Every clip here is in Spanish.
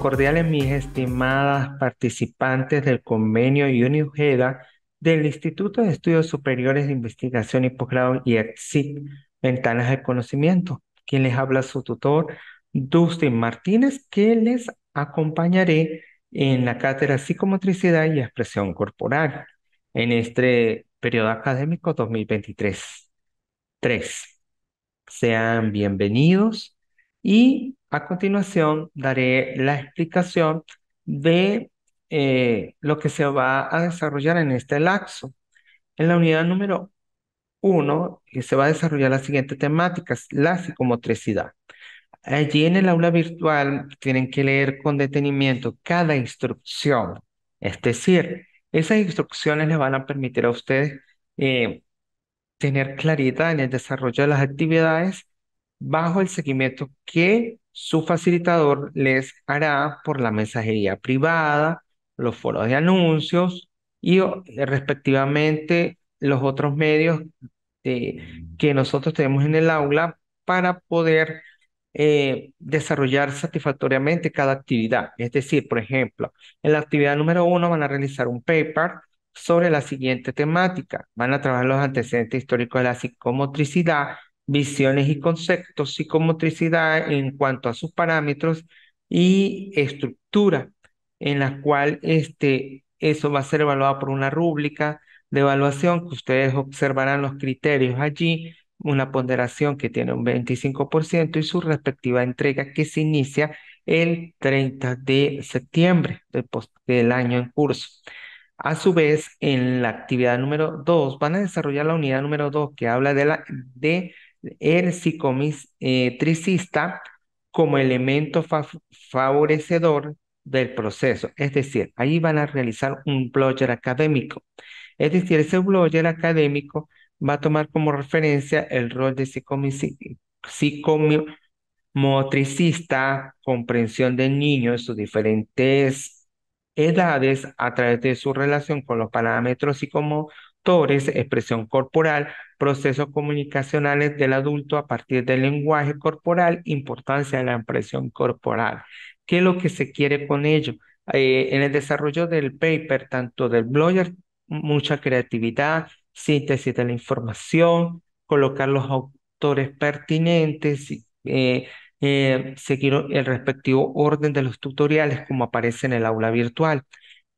cordiales mis estimadas participantes del convenio UNIUGEDA del Instituto de Estudios Superiores de Investigación y Posgrado y EXIT, Ventanas del Conocimiento. Quien les habla su tutor, Dustin Martínez, que les acompañaré en la cátedra Psicomotricidad y Expresión Corporal en este periodo académico 2023. 3. Sean bienvenidos y a continuación, daré la explicación de eh, lo que se va a desarrollar en este laxo. En la unidad número 1 eh, se va a desarrollar la siguiente temática, la psicomotricidad. Allí en el aula virtual tienen que leer con detenimiento cada instrucción, es decir, esas instrucciones les van a permitir a ustedes eh, tener claridad en el desarrollo de las actividades bajo el seguimiento que su facilitador les hará por la mensajería privada, los foros de anuncios y eh, respectivamente los otros medios eh, que nosotros tenemos en el aula para poder eh, desarrollar satisfactoriamente cada actividad. Es decir, por ejemplo, en la actividad número uno van a realizar un paper sobre la siguiente temática. Van a trabajar los antecedentes históricos de la psicomotricidad visiones y conceptos, psicomotricidad en cuanto a sus parámetros y estructura, en la cual este, eso va a ser evaluado por una rúbrica de evaluación que ustedes observarán los criterios allí, una ponderación que tiene un 25% y su respectiva entrega que se inicia el 30 de septiembre del, año en curso. A su vez, en la actividad número 2, van a desarrollar la unidad número 2 que habla de, la, de el psicomotricista eh, como elemento favorecedor del proceso. Es decir, ahí van a realizar un blogger académico. Es decir, ese blogger académico va a tomar como referencia el rol de psicomotricista, comprensión del niño en sus diferentes edades a través de su relación con los parámetros como expresión corporal, procesos comunicacionales del adulto a partir del lenguaje corporal, importancia de la expresión corporal. ¿Qué es lo que se quiere con ello? Eh, en el desarrollo del paper, tanto del blogger, mucha creatividad, síntesis de la información, colocar los autores pertinentes, eh, eh, seguir el respectivo orden de los tutoriales como aparece en el aula virtual.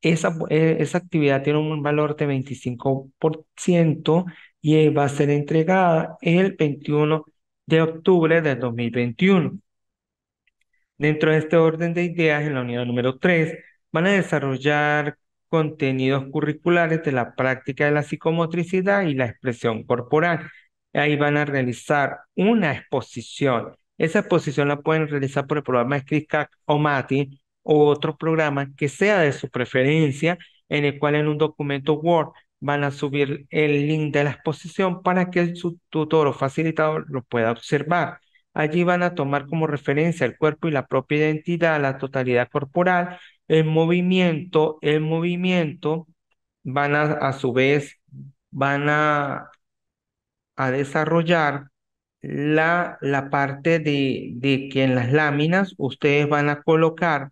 Eh, esa, actividad tiene un valor de 25% y eh, va a ser entregada el 21 de octubre de 2021. Dentro de este orden de ideas, en la unidad número 3, van a desarrollar contenidos curriculares de la práctica de la psicomotricidad y la expresión corporal. Ahí van a realizar una exposición. Esa exposición la pueden realizar por el programa Scriptcat o MATI o otro programa que sea de su preferencia, en el cual en un documento Word van a subir el link de la exposición para que su tutor o facilitador lo pueda observar. Allí van a tomar como referencia el cuerpo y la propia identidad, la totalidad corporal, el movimiento, el movimiento, van a a su vez, van a, a desarrollar la, la parte de, de que en las láminas ustedes van a colocar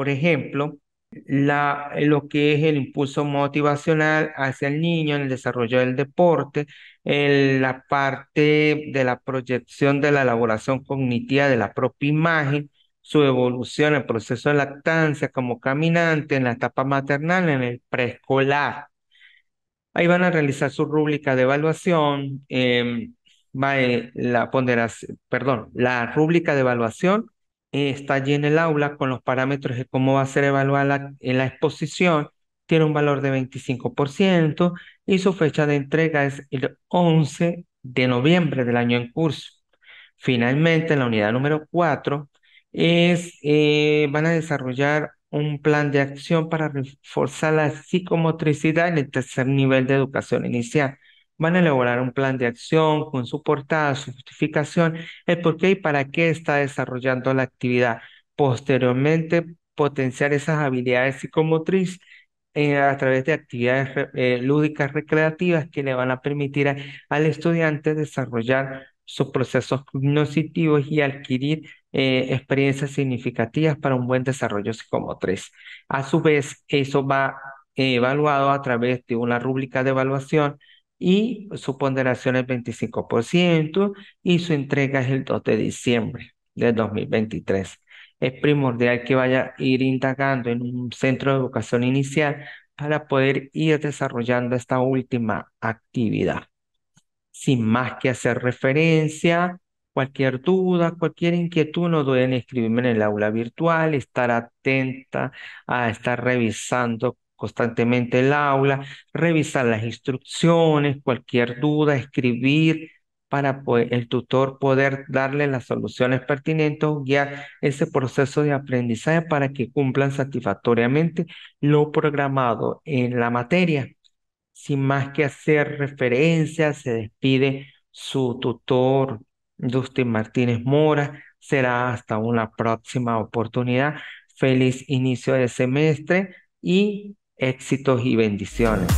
por ejemplo, la, lo que es el impulso motivacional hacia el niño en el desarrollo del deporte, la parte de la proyección de la elaboración cognitiva de la propia imagen, su evolución, en el proceso de lactancia como caminante en la etapa maternal, en el preescolar. Ahí van a realizar su rúbrica de evaluación, em, eh, la perdón, la rúbrica de evaluación está allí en el aula con los parámetros de cómo va a ser evaluada la, la exposición, tiene un valor de 25% y su fecha de entrega es el 11 de noviembre del año en curso. Finalmente, en la unidad número 4, es, eh, van a desarrollar un plan de acción para reforzar la psicomotricidad en el tercer nivel de educación inicial van a elaborar un plan de acción con su portada, su justificación, el por qué y para qué está desarrollando la actividad. Posteriormente, potenciar esas habilidades psicomotrices eh, a través de actividades eh, lúdicas recreativas que le van a permitir al estudiante desarrollar sus procesos cognitivos y adquirir eh, experiencias significativas para un buen desarrollo psicomotriz. A su vez, eso va evaluado a través de una rúbrica de evaluación y su ponderación es 25% y su entrega es el 2 de diciembre de 2023. Es primordial que vaya a ir indagando en un centro de educación inicial para poder ir desarrollando esta última actividad. Sin más que hacer referencia, cualquier duda, cualquier inquietud, no duden en escribirme en el aula virtual, estar atenta a estar revisando constantemente el aula, revisar las instrucciones, cualquier duda, escribir para el tutor poder darle las soluciones pertinentes o guiar ese proceso de aprendizaje para que cumplan satisfactoriamente lo programado en la materia. Sin más que hacer referencia, se despide su tutor Dustin Martínez Mora. Será hasta una próxima oportunidad. Feliz inicio de semestre y éxitos y bendiciones.